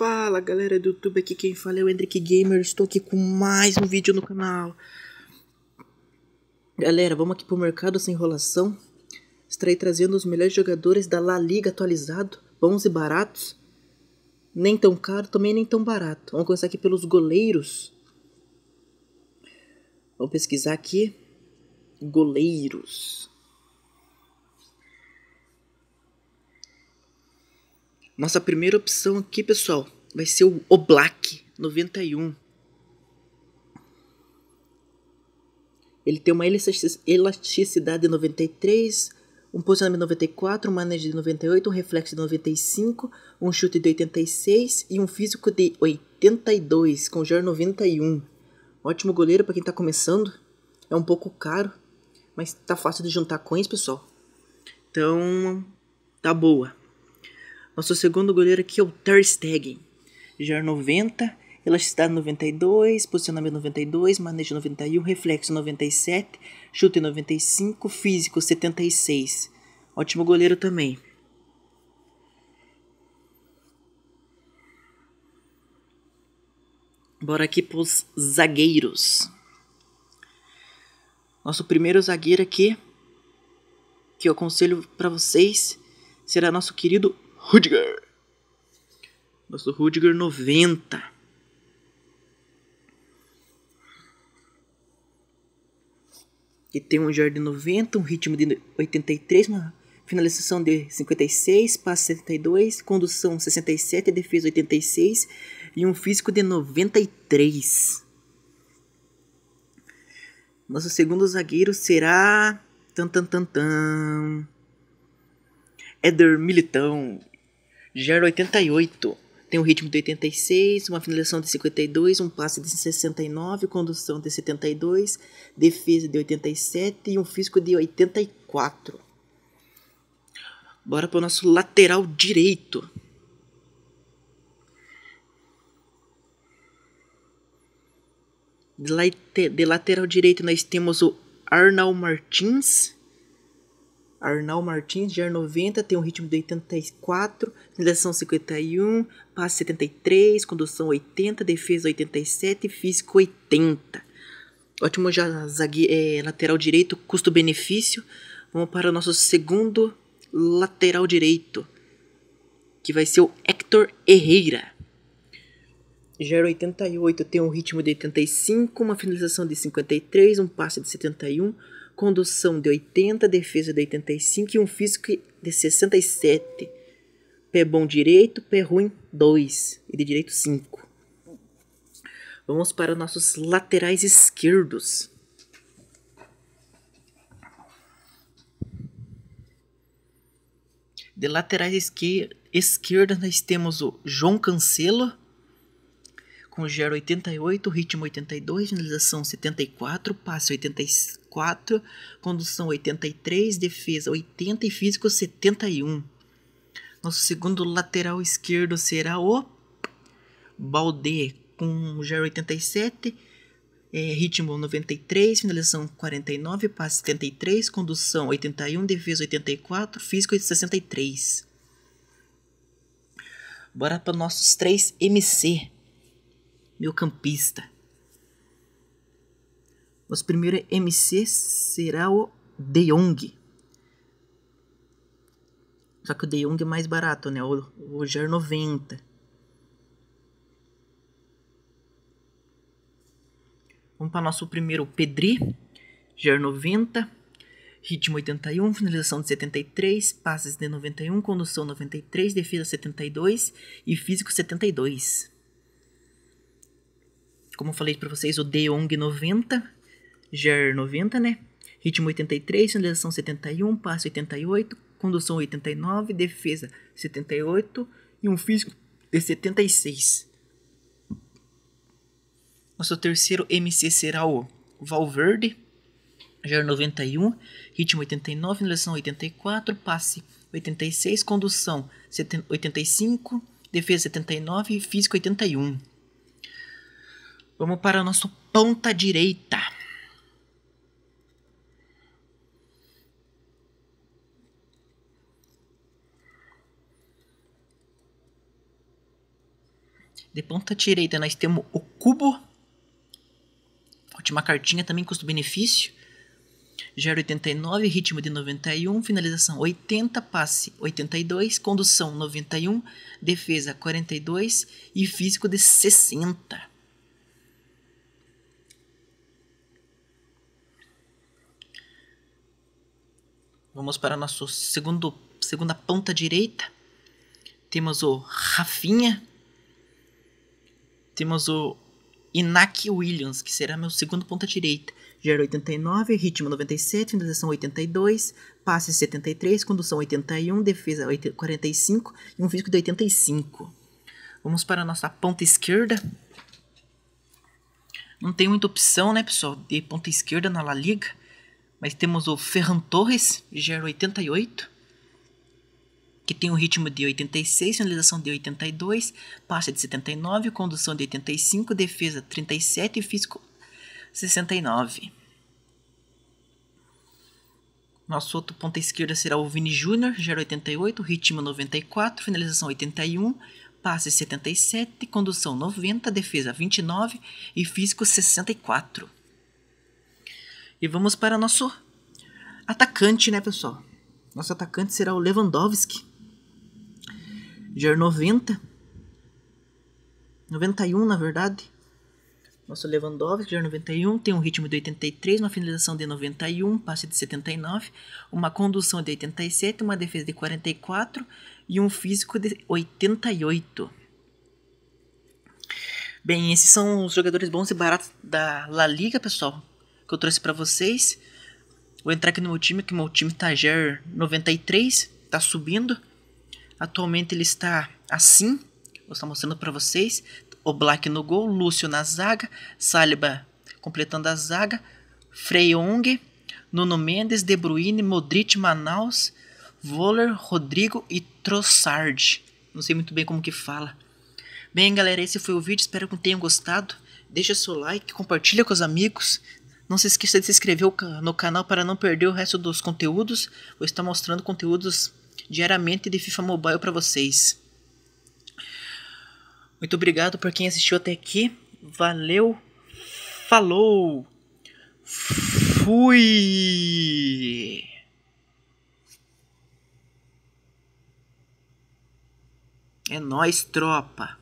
Fala galera do YouTube, aqui quem fala é o Hendrick Gamer, estou aqui com mais um vídeo no canal. Galera, vamos aqui pro mercado sem enrolação. Estarei trazendo os melhores jogadores da La Liga atualizado, bons e baratos. Nem tão caro, também nem tão barato. Vamos começar aqui pelos goleiros. Vamos pesquisar aqui. Goleiros. Nossa primeira opção aqui, pessoal, vai ser o Oblak 91. Ele tem uma elasticidade de 93, um posicionamento de 94, um manejo de 98, um reflexo de 95, um chute de 86 e um físico de 82, com GER 91. Ótimo goleiro para quem está começando. É um pouco caro, mas tá fácil de juntar coins, pessoal. Então, tá boa. Nosso segundo goleiro aqui é o Ter Stegen. Já 90, é elasticidade 92, posicionamento 92, manejo 91, reflexo 97, chute 95, físico 76. Ótimo goleiro também. Bora aqui pros zagueiros. Nosso primeiro zagueiro aqui, que eu aconselho para vocês, será nosso querido Rudiger. Nosso Rudiger 90. Que tem um jardim de 90, um ritmo de 83, uma finalização de 56, passe 72, condução 67, defesa 86 e um físico de 93. Nosso segundo zagueiro será. Tan, tan, tan, tan. Éder Militão gera 88. Tem um ritmo de 86, uma finalização de 52, um passe de 69, condução de 72, defesa de 87 e um físico de 84. Bora para o nosso lateral direito. De lateral direito nós temos o Arnal Martins Arnal Martins, gr 90, tem um ritmo de 84, finalização 51, passe 73, condução 80, defesa 87, físico 80. Ótimo já zague, é, lateral direito, custo-benefício. Vamos para o nosso segundo lateral direito, que vai ser o Hector Herrera. Gera 88, tem um ritmo de 85, uma finalização de 53, um passe de 71, condução de 80, defesa de 85 e um físico de 67. Pé bom direito, pé ruim 2 e de direito 5. Vamos para nossos laterais esquerdos. De laterais esquerda, nós temos o João Cancelo, com gero 88, ritmo 82, finalização 74, passe 84, condução 83, defesa 80 e físico 71. Nosso segundo lateral esquerdo será o Balde, com gero 87, é, ritmo 93, finalização 49, passe 73, condução 81, defesa 84, físico 63. Bora para nossos três MC meio-campista. Nosso primeiro MC será o De Jong. Só que o De Jong é mais barato, né? O Roger 90. É Vamos para nosso primeiro Pedri. Ger 90. É ritmo 81, finalização de 73, passes de 91, condução 93, defesa 72 e físico 72 como eu falei para vocês, o Deong 90, GER 90, né? Ritmo 83, finalização 71, passe 88, condução 89, defesa 78 e um físico de 76. Nosso terceiro MC será o Valverde, GER 91, ritmo 89, finalização 84, passe 86, condução 85, defesa 79 e físico 81. Vamos para o nosso ponta direita. De ponta direita nós temos o cubo. Última cartinha também, custo-benefício. Gera 89, ritmo de 91, finalização 80, passe 82, condução 91, defesa 42 e físico de 60. Vamos para nosso segundo segunda ponta direita. Temos o Rafinha. Temos o Inaki Williams, que será meu segundo ponta direita. Gera 89, ritmo 97, finalização 82, passe 73, condução 81, defesa 45 e um físico de 85. Vamos para a nossa ponta esquerda. Não tem muita opção, né, pessoal, de ponta esquerda na La Liga. Mas temos o Ferran Torres, gera 88, que tem um ritmo de 86, finalização de 82, passe de 79, condução de 85, defesa 37 e físico 69. Nosso outro ponta esquerda será o Vini Júnior, gera 88, ritmo 94, finalização 81, passe 77, condução 90, defesa 29 e físico 64. E vamos para nosso atacante, né, pessoal? Nosso atacante será o Lewandowski. Já 90. 91, na verdade. Nosso Lewandowski, já 91, tem um ritmo de 83, uma finalização de 91, passe de 79, uma condução de 87, uma defesa de 44 e um físico de 88. Bem, esses são os jogadores bons e baratos da La Liga, pessoal que eu trouxe para vocês. Vou entrar aqui no meu time, que meu time tá GER 93, tá subindo. Atualmente ele está assim, vou estar mostrando para vocês. O Black no gol, Lúcio na zaga, Saliba completando a zaga, Freyong, Nuno Mendes, De Bruyne, Modric, Manaus, Voller, Rodrigo e Trossard. Não sei muito bem como que fala. Bem, galera, esse foi o vídeo. Espero que tenham gostado. Deixa seu like, compartilha com os amigos. Não se esqueça de se inscrever no canal para não perder o resto dos conteúdos. Vou estar mostrando conteúdos diariamente de FIFA Mobile para vocês. Muito obrigado por quem assistiu até aqui. Valeu. Falou. Fui. É nós, tropa.